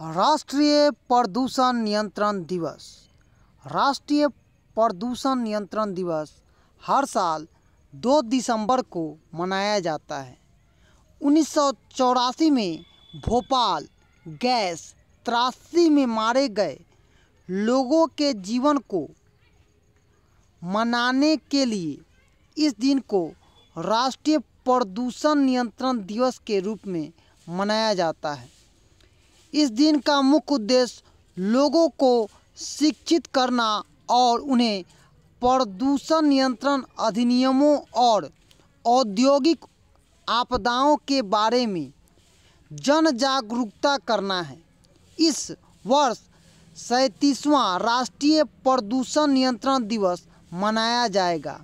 राष्ट्रीय प्रदूषण नियंत्रण दिवस राष्ट्रीय प्रदूषण नियंत्रण दिवस हर साल 2 दिसंबर को मनाया जाता है उन्नीस में भोपाल गैस त्रासी में मारे गए लोगों के जीवन को मनाने के लिए इस दिन को राष्ट्रीय प्रदूषण नियंत्रण दिवस के रूप में मनाया जाता है इस दिन का मुख्य उद्देश्य लोगों को शिक्षित करना और उन्हें प्रदूषण नियंत्रण अधिनियमों और औद्योगिक आपदाओं के बारे में जन जागरूकता करना है इस वर्ष सैंतीसवां राष्ट्रीय प्रदूषण नियंत्रण दिवस मनाया जाएगा